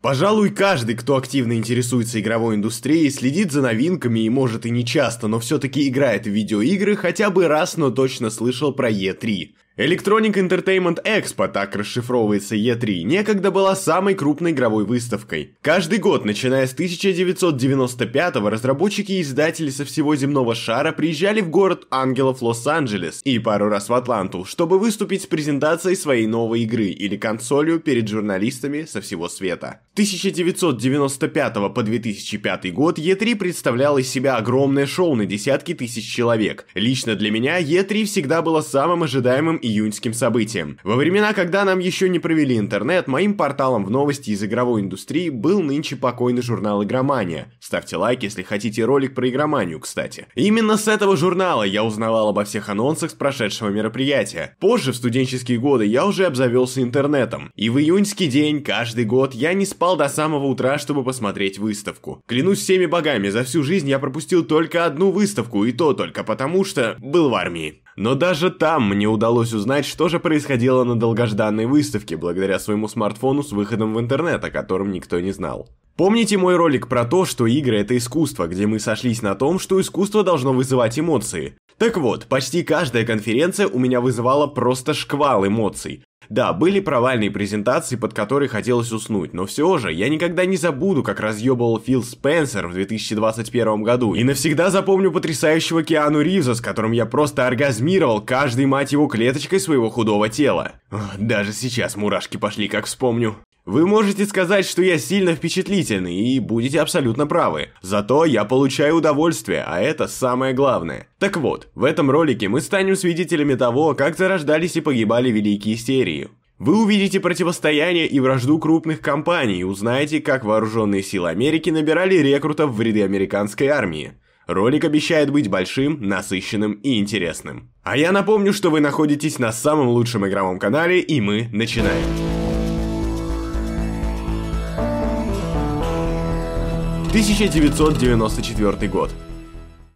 Пожалуй, каждый, кто активно интересуется игровой индустрией, следит за новинками и может и не часто, но все-таки играет в видеоигры, хотя бы раз, но точно слышал про E3. Electronic Entertainment Expo, так расшифровывается E3, некогда была самой крупной игровой выставкой. Каждый год, начиная с 1995-го, разработчики и издатели со всего земного шара приезжали в город Ангелов Лос-Анджелес и пару раз в Атланту, чтобы выступить с презентацией своей новой игры или консолью перед журналистами со всего света. 1995 по 2005 год E3 представлял из себя огромное шоу на десятки тысяч человек. Лично для меня E3 всегда было самым ожидаемым и июньским событием. Во времена, когда нам еще не провели интернет, моим порталом в новости из игровой индустрии был нынче покойный журнал «Игромания». Ставьте лайк, если хотите ролик про игроманию, кстати. Именно с этого журнала я узнавал обо всех анонсах с прошедшего мероприятия. Позже, в студенческие годы, я уже обзавелся интернетом. И в июньский день, каждый год, я не спал до самого утра, чтобы посмотреть выставку. Клянусь всеми богами, за всю жизнь я пропустил только одну выставку, и то только потому, что был в армии. Но даже там мне удалось узнать, что же происходило на долгожданной выставке благодаря своему смартфону с выходом в интернет, о котором никто не знал. Помните мой ролик про то, что игры это искусство, где мы сошлись на том, что искусство должно вызывать эмоции? Так вот, почти каждая конференция у меня вызывала просто шквал эмоций. Да, были провальные презентации, под которые хотелось уснуть, но все же я никогда не забуду, как разъебывал Фил Спенсер в 2021 году, и навсегда запомню потрясающего Киану Ривза, с которым я просто оргазмировал каждый мать его клеточкой своего худого тела. Даже сейчас мурашки пошли, как вспомню. Вы можете сказать, что я сильно впечатлительный, и будете абсолютно правы. Зато я получаю удовольствие, а это самое главное. Так вот, в этом ролике мы станем свидетелями того, как зарождались и погибали великие серии. Вы увидите противостояние и вражду крупных компаний и узнаете, как вооруженные силы Америки набирали рекрутов в ряды американской армии. Ролик обещает быть большим, насыщенным и интересным. А я напомню, что вы находитесь на самом лучшем игровом канале, и мы начинаем. 1994 год.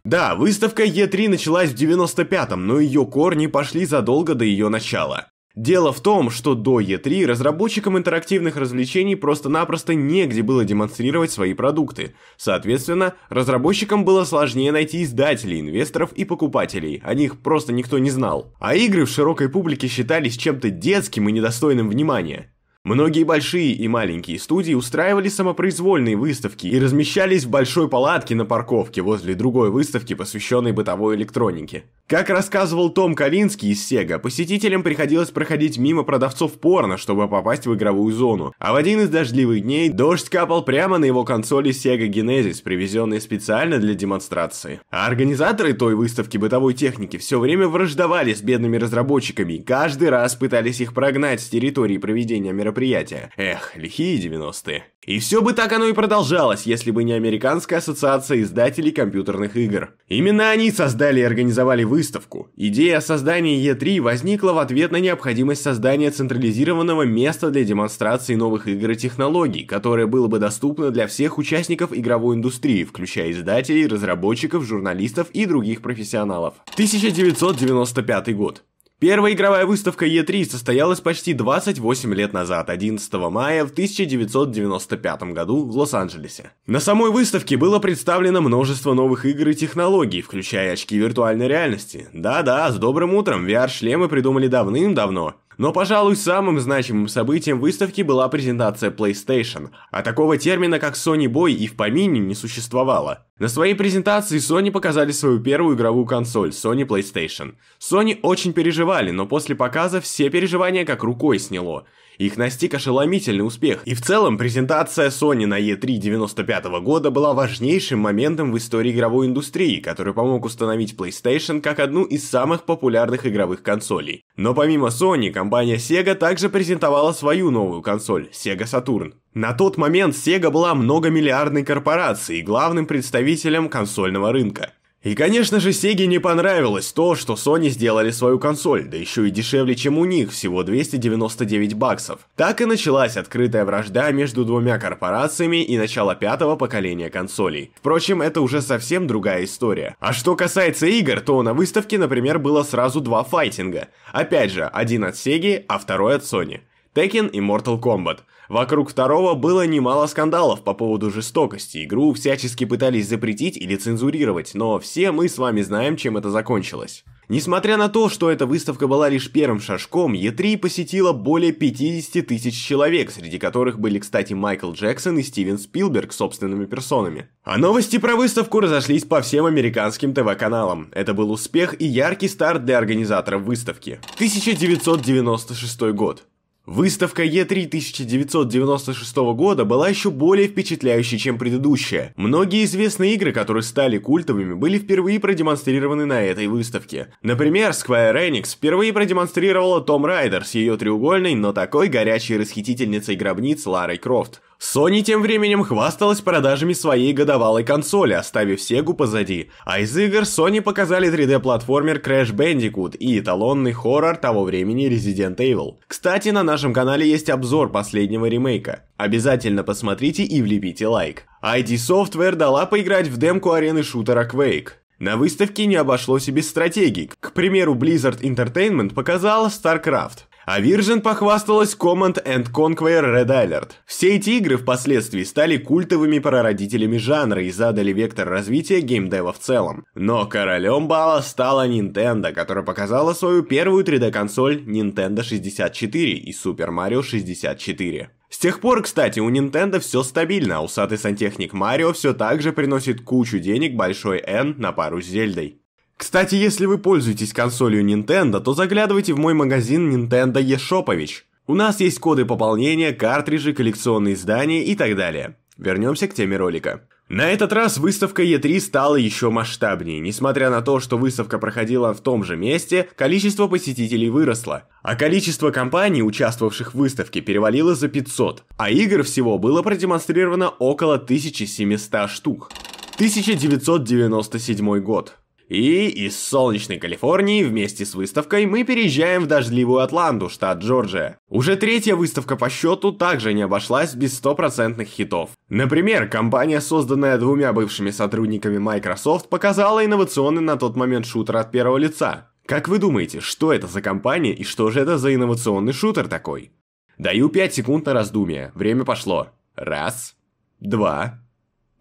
Да, выставка Е3 началась в 95-м, но ее корни пошли задолго до ее начала. Дело в том, что до E3 разработчикам интерактивных развлечений просто-напросто негде было демонстрировать свои продукты. Соответственно, разработчикам было сложнее найти издателей, инвесторов и покупателей, о них просто никто не знал. А игры в широкой публике считались чем-то детским и недостойным внимания. Многие большие и маленькие студии устраивали самопроизвольные выставки и размещались в большой палатке на парковке возле другой выставки, посвященной бытовой электронике. Как рассказывал Том Калинский из Sega, посетителям приходилось проходить мимо продавцов порно, чтобы попасть в игровую зону. А в один из дождливых дней дождь капал прямо на его консоли Sega Genesis, привезенные специально для демонстрации. А организаторы той выставки бытовой техники все время враждовали с бедными разработчиками и каждый раз пытались их прогнать с территории проведения мероприятия. Эх, лихие 90-е. И все бы так оно и продолжалось, если бы не Американская ассоциация издателей компьютерных игр. Именно они создали и организовали выставку выставку. Идея о создании E3 возникла в ответ на необходимость создания централизированного места для демонстрации новых игр и технологий, которое было бы доступно для всех участников игровой индустрии, включая издателей, разработчиков, журналистов и других профессионалов. 1995 год. Первая игровая выставка E3 состоялась почти 28 лет назад, 11 мая в 1995 году в Лос-Анджелесе. На самой выставке было представлено множество новых игр и технологий, включая очки виртуальной реальности. Да-да, с добрым утром, VR-шлемы придумали давным-давно. Но, пожалуй, самым значимым событием выставки была презентация PlayStation, а такого термина, как Sony Boy, и в помине не существовало. На своей презентации Sony показали свою первую игровую консоль Sony PlayStation. Sony очень переживали, но после показа все переживания как рукой сняло. Их настиг ошеломительный успех. И в целом презентация Sony на E3 95 года была важнейшим моментом в истории игровой индустрии, который помог установить PlayStation как одну из самых популярных игровых консолей. Но помимо Sony, компания Sega также презентовала свою новую консоль, Sega Saturn. На тот момент Sega была многомиллиардной корпорацией, главным представителем консольного рынка. И, конечно же, Sega не понравилось то, что Sony сделали свою консоль, да еще и дешевле, чем у них, всего 299 баксов. Так и началась открытая вражда между двумя корпорациями и начало пятого поколения консолей. Впрочем, это уже совсем другая история. А что касается игр, то на выставке, например, было сразу два файтинга. Опять же, один от Sega, а второй от Sony. Tekken и Mortal Kombat – Вокруг второго было немало скандалов по поводу жестокости, игру всячески пытались запретить или цензурировать, но все мы с вами знаем, чем это закончилось. Несмотря на то, что эта выставка была лишь первым шажком, E3 посетила более 50 тысяч человек, среди которых были, кстати, Майкл Джексон и Стивен Спилберг собственными персонами. А новости про выставку разошлись по всем американским ТВ-каналам. Это был успех и яркий старт для организаторов выставки. 1996 год. Выставка E3 1996 года была еще более впечатляющей, чем предыдущая. Многие известные игры, которые стали культовыми, были впервые продемонстрированы на этой выставке. Например, Square Enix впервые продемонстрировала Том Райдер с ее треугольной, но такой горячей расхитительницей гробниц Ларой Крофт. Sony тем временем хвасталась продажами своей годовалой консоли, оставив Sega позади, а из игр Sony показали 3D-платформер Crash Bandicoot и эталонный хоррор того времени Resident Evil. Кстати, на нашем канале есть обзор последнего ремейка. Обязательно посмотрите и влепите лайк. ID Software дала поиграть в демку арены шутера Quake. На выставке не обошлось и без стратегий. К примеру, Blizzard Entertainment показала StarCraft. А Virgin похвасталась Command and Conquer Red Alert. Все эти игры впоследствии стали культовыми прародителями жанра и задали вектор развития геймдева в целом. Но королем бала стала Nintendo, которая показала свою первую 3D-консоль Nintendo 64 и Super Mario 64. С тех пор, кстати, у Nintendo все стабильно, а усатый сантехник Марио все так же приносит кучу денег большой N на пару с Зельдой. Кстати, если вы пользуетесь консолью Nintendo, то заглядывайте в мой магазин Nintendo eShopovich. У нас есть коды пополнения, картриджи, коллекционные издания и так далее. Вернемся к теме ролика. На этот раз выставка E3 стала еще масштабнее. Несмотря на то, что выставка проходила в том же месте, количество посетителей выросло. А количество компаний, участвовавших в выставке, перевалило за 500. А игр всего было продемонстрировано около 1700 штук. 1997 год. И из солнечной Калифорнии вместе с выставкой мы переезжаем в дождливую Атланту, штат Джорджия. Уже третья выставка по счету также не обошлась без стопроцентных хитов. Например, компания, созданная двумя бывшими сотрудниками Microsoft, показала инновационный на тот момент шутер от первого лица. Как вы думаете, что это за компания и что же это за инновационный шутер такой? Даю 5 секунд на раздумие. Время пошло. Раз, два,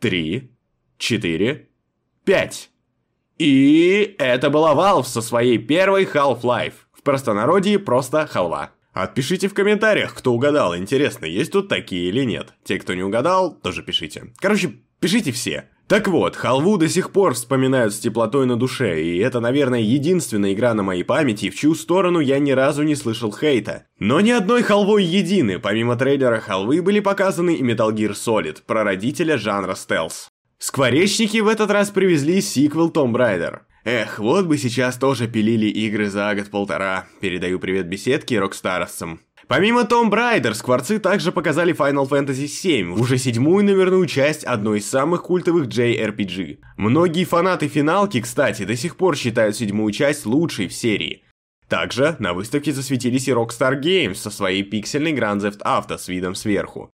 три, четыре, пять. И это была Valve со своей первой Half-Life. В простонародье просто халва. Отпишите в комментариях, кто угадал, интересно, есть тут такие или нет. Те, кто не угадал, тоже пишите. Короче, пишите все. Так вот, халву до сих пор вспоминают с теплотой на душе, и это, наверное, единственная игра на моей памяти, в чью сторону я ни разу не слышал хейта. Но ни одной халвой едины, помимо трейлера халвы были показаны и Metal Gear Solid, прародителя жанра стелс. Скворечники в этот раз привезли сиквел Tomb Raider. Эх, вот бы сейчас тоже пилили игры за год-полтора. Передаю привет беседке рокстаровцам. Помимо Tomb Raider, скворцы также показали Final Fantasy VII, уже седьмую номерную часть одной из самых культовых JRPG. Многие фанаты финалки, кстати, до сих пор считают седьмую часть лучшей в серии. Также на выставке засветились и Rockstar Games со своей пиксельной Grand Theft Auto с видом сверху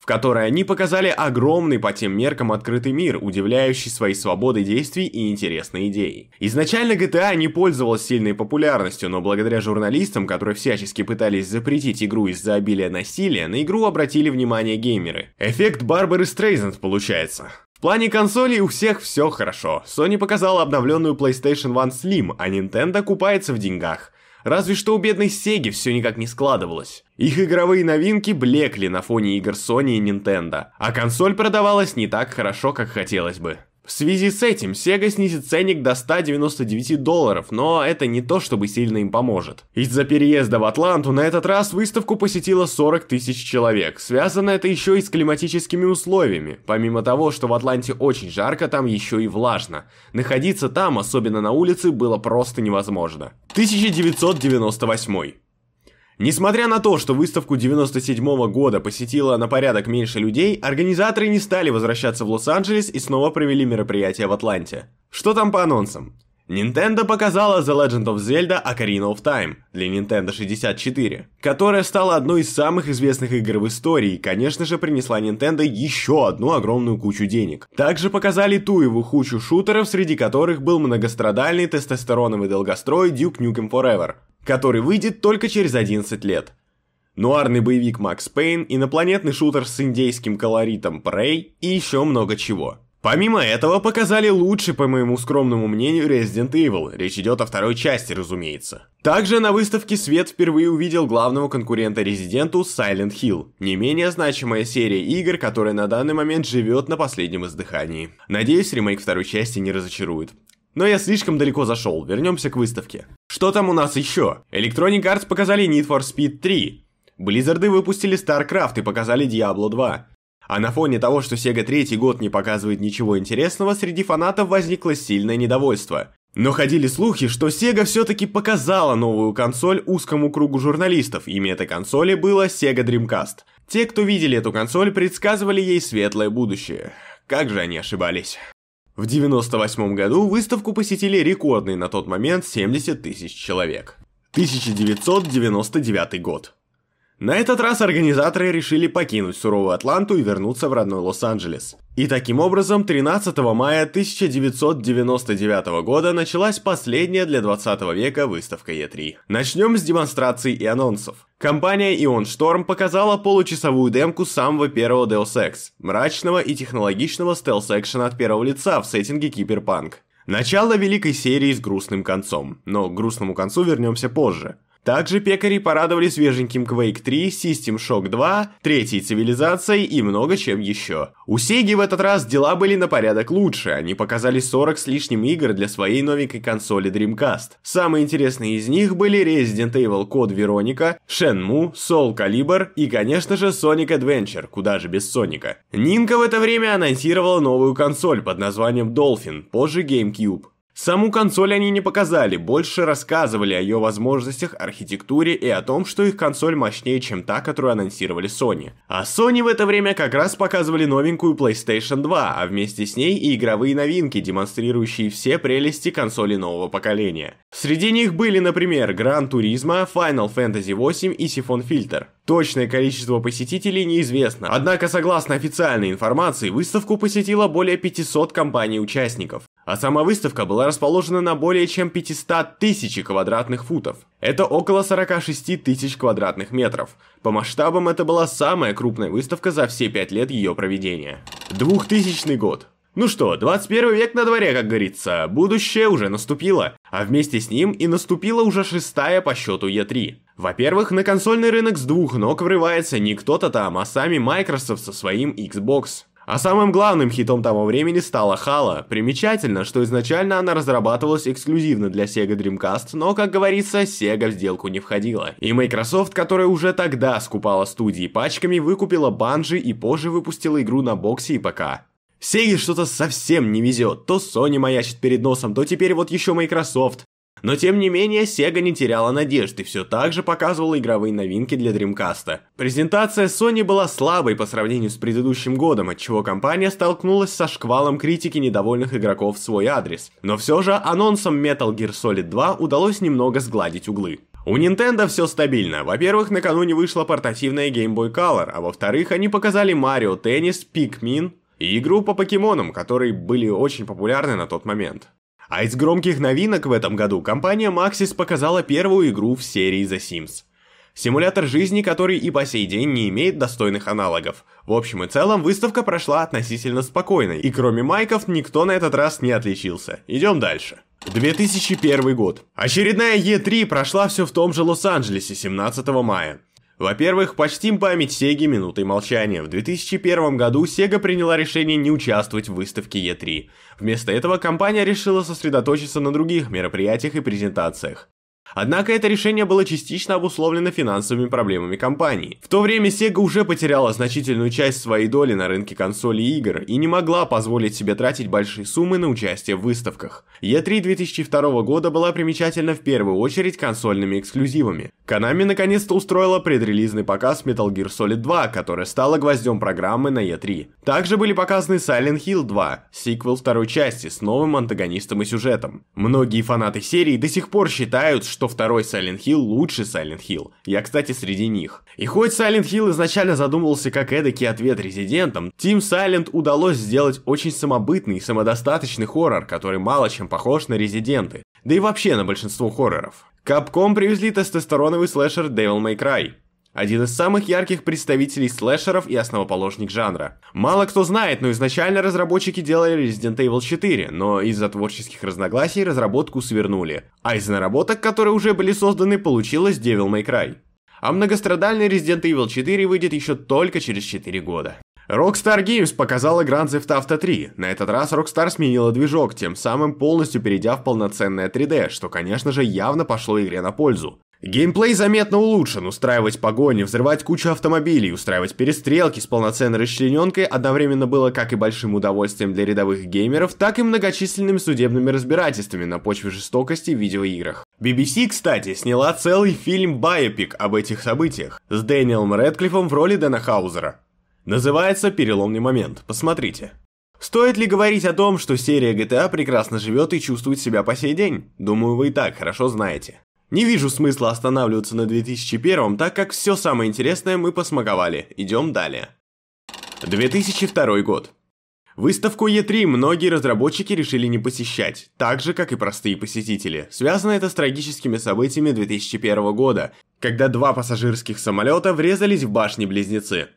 в которой они показали огромный по тем меркам открытый мир, удивляющий своей свободой действий и интересной идеей. Изначально GTA а не пользовалась сильной популярностью, но благодаря журналистам, которые всячески пытались запретить игру из-за обилия насилия, на игру обратили внимание геймеры. Эффект Барбары Стрейзанд получается. В плане консолей у всех все хорошо. Sony показала обновленную PlayStation One Slim, а Nintendo купается в деньгах. Разве что у бедной Сеги все никак не складывалось. Их игровые новинки блекли на фоне игр Sony и Nintendo, а консоль продавалась не так хорошо, как хотелось бы. В связи с этим Sega снизит ценник до 199 долларов, но это не то, чтобы сильно им поможет. Из-за переезда в Атланту на этот раз выставку посетило 40 тысяч человек. Связано это еще и с климатическими условиями. Помимо того, что в Атланте очень жарко, там еще и влажно. Находиться там, особенно на улице, было просто невозможно. 1998 Несмотря на то, что выставку 97 -го года посетило на порядок меньше людей, организаторы не стали возвращаться в Лос-Анджелес и снова провели мероприятие в Атланте. Что там по анонсам? Nintendo показала The Legend of Zelda Ocarina of Time для Nintendo 64, которая стала одной из самых известных игр в истории и, конечно же, принесла Nintendo еще одну огромную кучу денег. Также показали ту его кучу шутеров, среди которых был многострадальный тестостероновый долгострой Duke Nukem Forever, который выйдет только через 11 лет. Нуарный боевик Макс Пейн, инопланетный шутер с индейским колоритом Prey и еще много чего. Помимо этого, показали лучший, по моему скромному мнению, Resident Evil. Речь идет о второй части, разумеется. Также на выставке Свет впервые увидел главного конкурента Резиденту Silent Hill, не менее значимая серия игр, которая на данный момент живет на последнем издыхании. Надеюсь, ремейк второй части не разочарует. Но я слишком далеко зашел, вернемся к выставке. Что там у нас еще? Electronic Arts показали Need for Speed 3. Близзарды выпустили StarCraft и показали Diablo 2. А на фоне того, что Sega третий год не показывает ничего интересного, среди фанатов возникло сильное недовольство. Но ходили слухи, что Sega все-таки показала новую консоль узкому кругу журналистов, имя этой консоли было Sega Dreamcast. Те, кто видели эту консоль, предсказывали ей светлое будущее. Как же они ошибались. В 1998 году выставку посетили рекордные на тот момент 70 тысяч человек. 1999 год. На этот раз организаторы решили покинуть суровую Атланту и вернуться в родной Лос-Анджелес. И таким образом 13 мая 1999 года началась последняя для 20 века выставка E3. Начнем с демонстраций и анонсов. Компания Ion Storm показала получасовую демку самого первого Deus Ex, мрачного и технологичного стелс-экшена от первого лица в сеттинге Киберпанк. Начало великой серии с грустным концом, но к грустному концу вернемся позже. Также пекари порадовали свеженьким Quake 3, System Shock 2, третьей цивилизацией и много чем еще. У Sega в этот раз дела были на порядок лучше, они показали 40 с лишним игр для своей новенькой консоли Dreamcast. Самые интересные из них были Resident Evil Code Veronica, Shenmue, Soul Calibur и, конечно же, Sonic Adventure, куда же без Соника. Нинка в это время анонсировала новую консоль под названием Dolphin, позже GameCube. Саму консоль они не показали, больше рассказывали о ее возможностях, архитектуре и о том, что их консоль мощнее, чем та, которую анонсировали Sony. А Sony в это время как раз показывали новенькую PlayStation 2, а вместе с ней и игровые новинки, демонстрирующие все прелести консоли нового поколения. Среди них были, например, Gran Turismo, Final Fantasy VIII и Siphon Filter. Точное количество посетителей неизвестно, однако согласно официальной информации, выставку посетило более 500 компаний-участников. А сама выставка была расположена на более чем 500 тысяч квадратных футов. Это около 46 тысяч квадратных метров. По масштабам это была самая крупная выставка за все 5 лет ее проведения. 2000 год. Ну что, 21 век на дворе, как говорится, будущее уже наступило, а вместе с ним и наступила уже шестая по счету Е3. Во-первых, на консольный рынок с двух ног врывается не кто-то там, а сами Microsoft со своим Xbox. А самым главным хитом того времени стала Хала. Примечательно, что изначально она разрабатывалась эксклюзивно для Sega Dreamcast, но, как говорится, Sega в сделку не входила. И Microsoft, которая уже тогда скупала студии пачками, выкупила Bungie и позже выпустила игру на боксе и ПК. Сеге что-то совсем не везет. То Sony маячит перед носом, то теперь вот еще Microsoft. Но тем не менее, Sega не теряла надежды, все так же показывала игровые новинки для Dreamcast. Презентация Sony была слабой по сравнению с предыдущим годом, отчего компания столкнулась со шквалом критики недовольных игроков в свой адрес. Но все же анонсом Metal Gear Solid 2 удалось немного сгладить углы. У Nintendo все стабильно. Во-первых, накануне вышла портативная Game Boy Color, а во-вторых, они показали Марио Tennis, Pikmin и игру по покемонам, которые были очень популярны на тот момент. А из громких новинок в этом году компания Maxis показала первую игру в серии The Sims. Симулятор жизни, который и по сей день не имеет достойных аналогов. В общем и целом, выставка прошла относительно спокойной, и кроме майков никто на этот раз не отличился. Идем дальше. 2001 год. Очередная E3 прошла все в том же Лос-Анджелесе 17 мая. Во-первых, почтим память Сеги минутой молчания. В 2001 году Sega приняла решение не участвовать в выставке E3. Вместо этого компания решила сосредоточиться на других мероприятиях и презентациях. Однако это решение было частично обусловлено финансовыми проблемами компании. В то время Sega уже потеряла значительную часть своей доли на рынке консолей и игр и не могла позволить себе тратить большие суммы на участие в выставках. E3 2002 года была примечательна в первую очередь консольными эксклюзивами. Konami наконец-то устроила предрелизный показ Metal Gear Solid 2, которая стала гвоздем программы на E3. Также были показаны Silent Hill 2, сиквел второй части с новым антагонистом и сюжетом. Многие фанаты серии до сих пор считают, что что второй Silent Hill лучше Silent Hill. Я, кстати, среди них. И хоть Silent Hill изначально задумывался как эдакий ответ резидентам, Team Silent удалось сделать очень самобытный и самодостаточный хоррор, который мало чем похож на резиденты. Да и вообще на большинство хорроров. Капком привезли тестостероновый слэшер Devil May Cry один из самых ярких представителей слэшеров и основоположник жанра. Мало кто знает, но изначально разработчики делали Resident Evil 4, но из-за творческих разногласий разработку свернули, а из наработок, которые уже были созданы, получилось Devil May Cry. А многострадальный Resident Evil 4 выйдет еще только через 4 года. Rockstar Games показала Grand Theft Auto 3. На этот раз Rockstar сменила движок, тем самым полностью перейдя в полноценное 3D, что, конечно же, явно пошло игре на пользу. Геймплей заметно улучшен, устраивать погони, взрывать кучу автомобилей, устраивать перестрелки с полноценной расчлененкой одновременно было как и большим удовольствием для рядовых геймеров, так и многочисленными судебными разбирательствами на почве жестокости в видеоиграх. BBC, кстати, сняла целый фильм «Байопик» об этих событиях с Дэниелом Редклиффом в роли Дэна Хаузера. Называется «Переломный момент», посмотрите. Стоит ли говорить о том, что серия GTA а прекрасно живет и чувствует себя по сей день? Думаю, вы и так хорошо знаете. Не вижу смысла останавливаться на 2001, так как все самое интересное мы посмаковали. Идем далее. 2002 год. Выставку E3 многие разработчики решили не посещать, так же, как и простые посетители. Связано это с трагическими событиями 2001 года, когда два пассажирских самолета врезались в башни-близнецы.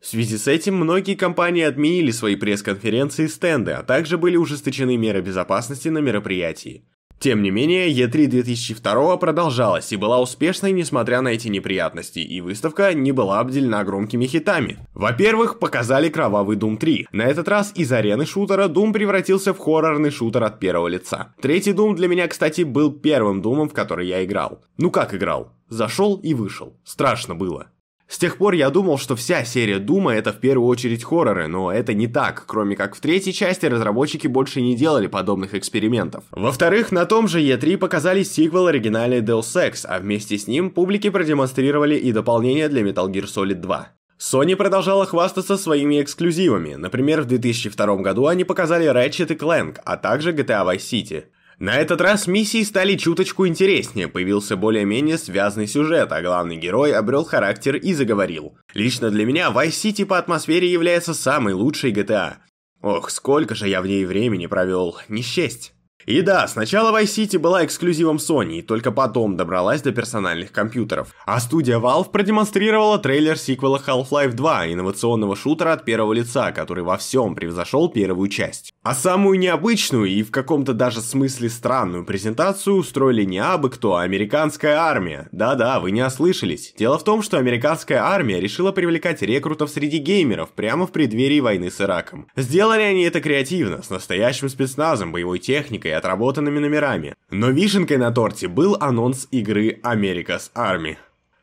В связи с этим многие компании отменили свои пресс-конференции и стенды, а также были ужесточены меры безопасности на мероприятии. Тем не менее, E3 2002 продолжалась и была успешной, несмотря на эти неприятности, и выставка не была обделена громкими хитами. Во-первых, показали кровавый Doom 3. На этот раз из арены шутера Doom превратился в хоррорный шутер от первого лица. Третий Doom для меня, кстати, был первым Думом, в который я играл. Ну как играл? Зашел и вышел. Страшно было. С тех пор я думал, что вся серия Дума это в первую очередь хорроры, но это не так, кроме как в третьей части разработчики больше не делали подобных экспериментов. Во-вторых, на том же E3 показали сиквел оригинальной Deus Ex, а вместе с ним публике продемонстрировали и дополнение для Metal Gear Solid 2. Sony продолжала хвастаться своими эксклюзивами, например, в 2002 году они показали Ratchet и Clank, а также GTA Vice City. На этот раз миссии стали чуточку интереснее, появился более-менее связанный сюжет, а главный герой обрел характер и заговорил. Лично для меня Vice City по атмосфере является самой лучшей GTA. Ох, сколько же я в ней времени провел, не счесть. И да, сначала Vice City была эксклюзивом Sony, и только потом добралась до персональных компьютеров. А студия Valve продемонстрировала трейлер сиквела Half-Life 2, инновационного шутера от первого лица, который во всем превзошел первую часть. А самую необычную и в каком-то даже смысле странную презентацию устроили не абы кто, а американская армия. Да-да, вы не ослышались. Дело в том, что американская армия решила привлекать рекрутов среди геймеров прямо в преддверии войны с Ираком. Сделали они это креативно, с настоящим спецназом, боевой техникой, и отработанными номерами. Но вишенкой на торте был анонс игры America's Army.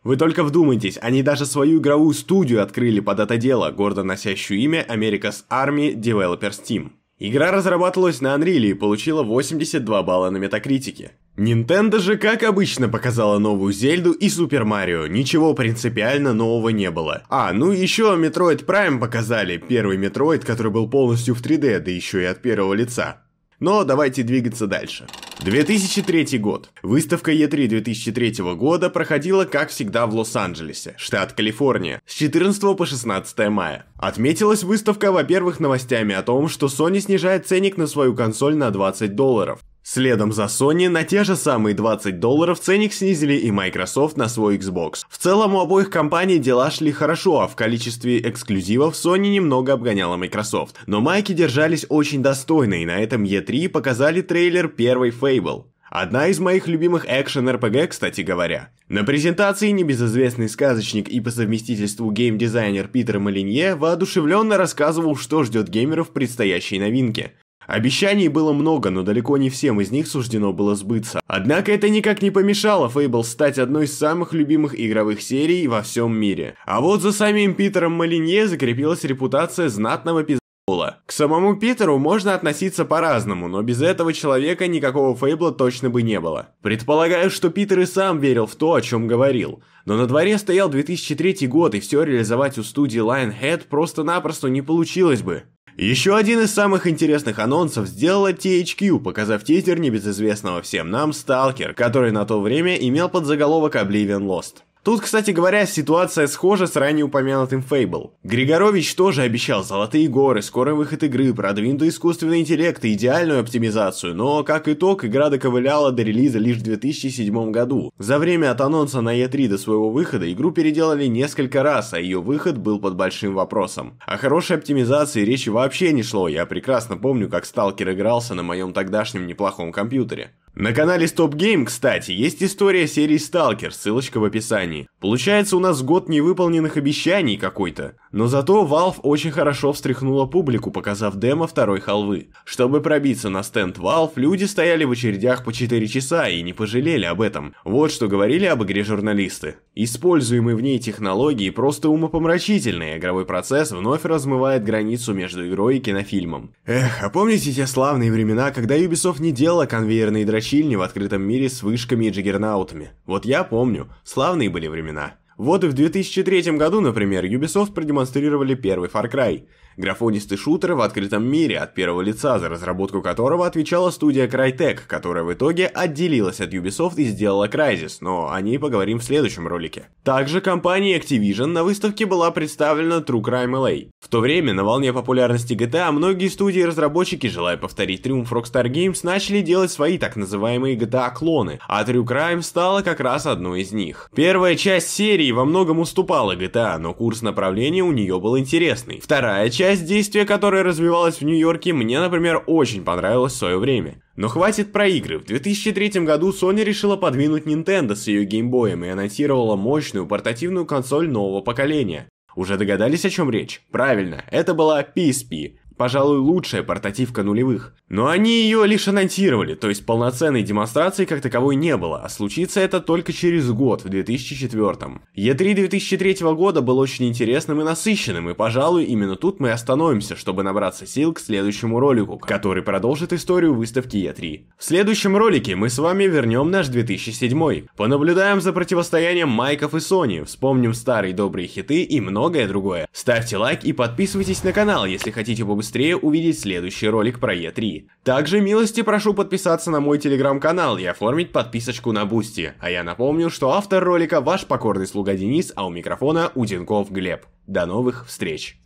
Вы только вдумайтесь, они даже свою игровую студию открыли под это дело, гордо носящую имя America's Army Developers Team. Игра разрабатывалась на Unreal и получила 82 балла на метакритике. Nintendo же, как обычно, показала новую Зельду и Супер Марио, ничего принципиально нового не было. А, ну еще Metroid Prime показали, первый Metroid, который был полностью в 3D, да еще и от первого лица. Но давайте двигаться дальше. 2003 год. Выставка E3 2003 года проходила, как всегда, в Лос-Анджелесе, штат Калифорния, с 14 по 16 мая. Отметилась выставка, во-первых, новостями о том, что Sony снижает ценник на свою консоль на 20 долларов. Следом за Sony на те же самые 20 долларов ценник снизили и Microsoft на свой Xbox. В целом у обоих компаний дела шли хорошо, а в количестве эксклюзивов Sony немного обгоняла Microsoft. Но майки держались очень достойно и на этом E3 показали трейлер первой Fable. Одна из моих любимых экшен-РПГ, кстати говоря. На презентации небезызвестный сказочник и по совместительству геймдизайнер Питер Малинье воодушевленно рассказывал, что ждет геймеров в предстоящей новинке. Обещаний было много, но далеко не всем из них суждено было сбыться. Однако это никак не помешало Fable стать одной из самых любимых игровых серий во всем мире. А вот за самим Питером Малинье закрепилась репутация знатного пиздца. К самому Питеру можно относиться по-разному, но без этого человека никакого Фейбла точно бы не было. Предполагаю, что Питер и сам верил в то, о чем говорил. Но на дворе стоял 2003 год, и все реализовать у студии Lionhead просто-напросто не получилось бы. Еще один из самых интересных анонсов сделала THQ, показав тизер небезызвестного всем нам Сталкер, который на то время имел подзаголовок Oblivion Lost. Тут, кстати говоря, ситуация схожа с ранее упомянутым Фейбл. Григорович тоже обещал золотые горы, скорый выход игры, продвинутый искусственный интеллект и идеальную оптимизацию, но, как итог, игра доковыляла до релиза лишь в 2007 году. За время от анонса на E3 до своего выхода игру переделали несколько раз, а ее выход был под большим вопросом. О хорошей оптимизации речи вообще не шло, я прекрасно помню, как Сталкер игрался на моем тогдашнем неплохом компьютере. На канале Stop Game, кстати, есть история серии Stalker, ссылочка в описании. Получается, у нас год невыполненных обещаний какой-то. Но зато Valve очень хорошо встряхнула публику, показав демо второй халвы. Чтобы пробиться на стенд Valve, люди стояли в очередях по 4 часа и не пожалели об этом. Вот что говорили об игре журналисты. Используемые в ней технологии просто умопомрачительные, игровой процесс вновь размывает границу между игрой и кинофильмом. Эх, а помните те славные времена, когда Ubisoft не делала конвейерные дрочки точильни в открытом мире с вышками и джиггернаутами. Вот я помню, славные были времена. Вот и в 2003 году, например, Ubisoft продемонстрировали первый Far Cry – графонистый шутер в открытом мире от первого лица, за разработку которого отвечала студия Crytek, которая в итоге отделилась от Ubisoft и сделала Crysis, но о ней поговорим в следующем ролике. Также компания Activision на выставке была представлена True Crime LA. В то время на волне популярности GTA а многие студии и разработчики, желая повторить триумф Rockstar Games, начали делать свои так называемые GTA-клоны, а, а True Crime стала как раз одной из них. Первая часть серии во многом уступала GTA, а, но курс направления у нее был интересный. Вторая часть Часть действия, которая развивалась в Нью-Йорке, мне, например, очень понравилась в свое время. Но хватит про игры. В 2003 году Sony решила подвинуть Nintendo с ее геймбоем и анонсировала мощную портативную консоль нового поколения. Уже догадались, о чем речь? Правильно, это была PSP пожалуй, лучшая портативка нулевых. Но они ее лишь анонсировали, то есть полноценной демонстрации как таковой не было, а случится это только через год, в 2004 -м. E3 2003 года был очень интересным и насыщенным, и, пожалуй, именно тут мы остановимся, чтобы набраться сил к следующему ролику, который продолжит историю выставки E3. В следующем ролике мы с вами вернем наш 2007 понаблюдаем за противостоянием Майков и Sony, вспомним старые добрые хиты и многое другое. Ставьте лайк и подписывайтесь на канал, если хотите побыстрее быстрее увидеть следующий ролик про Е3. Также милости прошу подписаться на мой телеграм-канал и оформить подписочку на Бусти. А я напомню, что автор ролика ваш покорный слуга Денис, а у микрофона Удинков Глеб. До новых встреч!